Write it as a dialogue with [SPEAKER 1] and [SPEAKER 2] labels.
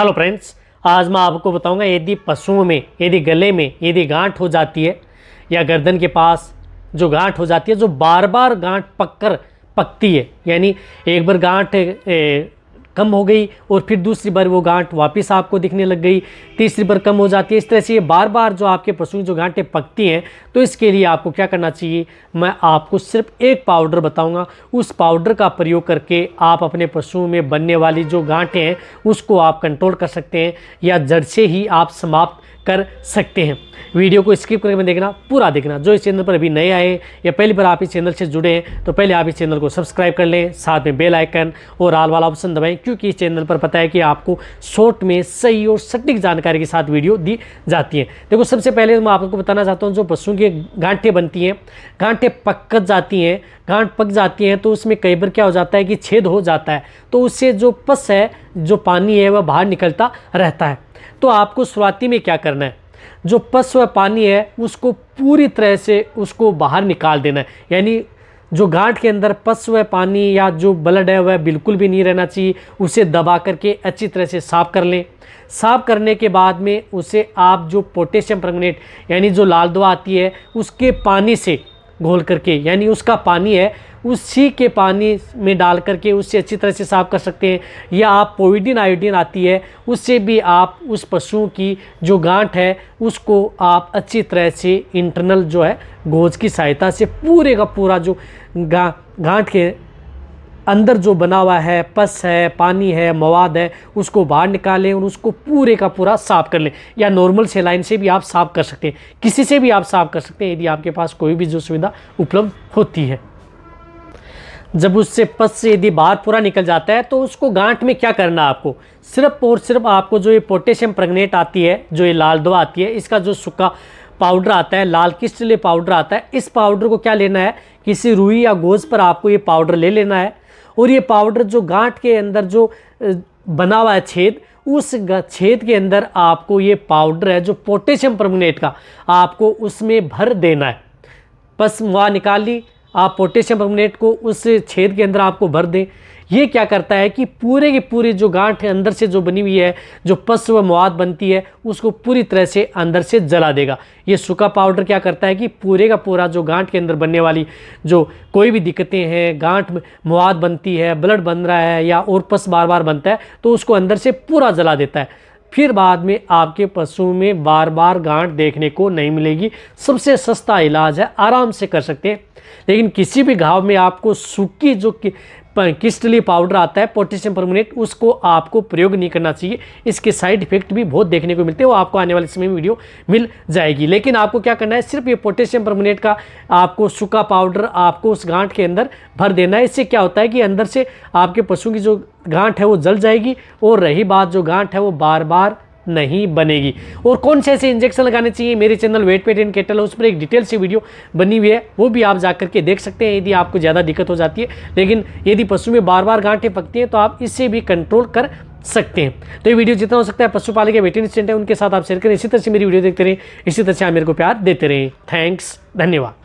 [SPEAKER 1] hello friends आज मैं आपको बताऊंगा यदि पशुओं में यदि गले में यदि गांठ हो जाती है या गर्दन के पास जो गांठ हो जाती है जो बार बार गांठ पककर पकती है यानी एक बार गांठ कम हो गई और फिर दूसरी बार वो गांठ वापस आपको दिखने लग गई तीसरी बार कम हो जाती है इस तरह से ये बार बार जो आपके पशु की जो गांठें पकती हैं तो इसके लिए आपको क्या करना चाहिए मैं आपको सिर्फ एक पाउडर बताऊँगा उस पाउडर का प्रयोग करके आप अपने पशुओं में बनने वाली जो गांठें हैं उसको आप कंट्रोल कर सकते हैं या जड़ से ही आप समाप्त कर सकते हैं वीडियो को स्किप करके देखना पूरा देखना जो इस चैनल पर अभी नए आए या पहली बार आप इस चैनल से जुड़े हैं तो पहले आप इस चैनल को सब्सक्राइब कर लें साथ में बेल आइकन और आल वाला ऑप्शन दबाएं क्योंकि इस चैनल पर पता है कि आपको शॉर्ट में सही और सटीक जानकारी के साथ वीडियो दी जाती है देखो सबसे पहले मैं आपको बताना चाहता हूँ जो पशुओं की गांठें बनती हैं गांठें पक जाती हैं गांठ पक जाती हैं तो उसमें कई बार क्या हो जाता है कि छेद हो जाता है तो उससे जो पस है जो पानी है वह बाहर निकलता रहता है तो आपको शुरुआती में क्या करना है जो पस व पानी है उसको पूरी तरह से उसको बाहर निकाल देना है यानी जो गांठ के अंदर पस व पानी या जो ब्लड है वह बिल्कुल भी नहीं रहना चाहिए उसे दबा करके अच्छी तरह से साफ कर लें साफ करने के बाद में उसे आप जो पोटेशियम प्रगनेट यानी जो लाल दवा आती है उसके पानी से घोल करके यानी उसका पानी है उसी के पानी में डाल करके उससे अच्छी तरह से साफ़ कर सकते हैं या आप पोविडिन आयोडीन आती है उससे भी आप उस पशुओं की जो गांठ है उसको आप अच्छी तरह से इंटरनल जो है गोज की सहायता से पूरे का पूरा जो गा गांठ के अंदर जो बना हुआ है पस है पानी है मवाद है उसको बाहर निकालें और उसको पूरे का पूरा साफ़ कर लें या नॉर्मल सेलाइन से भी आप साफ़ कर सकते हैं किसी से भी आप साफ़ कर सकते हैं यदि आपके पास कोई भी जो सुविधा उपलब्ध होती है जब उससे पस से यदि बाहर पूरा निकल जाता है तो उसको गांठ में क्या करना है आपको सिर्फ और सिर्फ आपको जो ये पोटेशियम प्रगनेट आती है जो ये लाल दवा आती है इसका जो सूखा पाउडर आता है लाल किस्टले पाउडर आता है इस पाउडर को क्या लेना है किसी रुई या गोज पर आपको ये पाउडर ले लेना है और ये पाउडर जो गांठ के अंदर जो बना हुआ है छेद उस छेद के अंदर आपको ये पाउडर है जो पोटेशियम प्रमोनेट का आपको उसमें भर देना है पस वहाँ निकाल ली आप पोटेशियम परमनेट को उस छेद के अंदर आपको भर दें ये क्या करता है कि पूरे के पूरे जो गांठ अंदर से जो बनी हुई है जो पस व मवाद बनती है उसको पूरी तरह से अंदर से जला देगा ये सूखा पाउडर क्या करता है कि पूरे का पूरा जो गांठ के अंदर बनने वाली जो कोई भी दिक्कतें हैं गांठ मवाद बनती है ब्लड बन रहा है या और पस बार बार बनता है तो उसको अंदर से पूरा जला देता है फिर बाद में आपके पशु में बार बार गांठ देखने को नहीं मिलेगी सबसे सस्ता इलाज है आराम से कर सकते हैं लेकिन किसी भी घाव में आपको सूखी जो क्रिस्टली पाउडर आता है पोटेशियम परमोनेट उसको आपको प्रयोग नहीं करना चाहिए इसके साइड इफेक्ट भी बहुत देखने को मिलते हैं वो आपको आने वाले समय में वीडियो मिल जाएगी लेकिन आपको क्या करना है सिर्फ ये पोटेशियम परमोनेट का आपको सूखा पाउडर आपको उस गांठ के अंदर भर देना है इससे क्या होता है कि अंदर से आपके पशु की जो गांठ है वो जल जाएगी और रही बात जो गांठ है वो बार बार नहीं बनेगी और कौन से ऐसे इंजेक्शन लगाने चाहिए मेरे channel vet pet and cattle है उस पर एक डिटेल से वीडियो बनी हुई है वो भी आप जा करके देख सकते हैं यदि आपको ज़्यादा दिक्कत हो जाती है लेकिन यदि पशु में बार बार गांठे पकती हैं तो आप इससे भी कंट्रोल कर सकते हैं तो ये वीडियो जितना हो सकता है पशुपालक या वेटरी स्टेंट है उनके साथ आप शेयर करें इसी तरह से मेरी वीडियो देखते रहें इसी तरह से आप मेरे को प्यार देते रहें थैंक्स धन्यवाद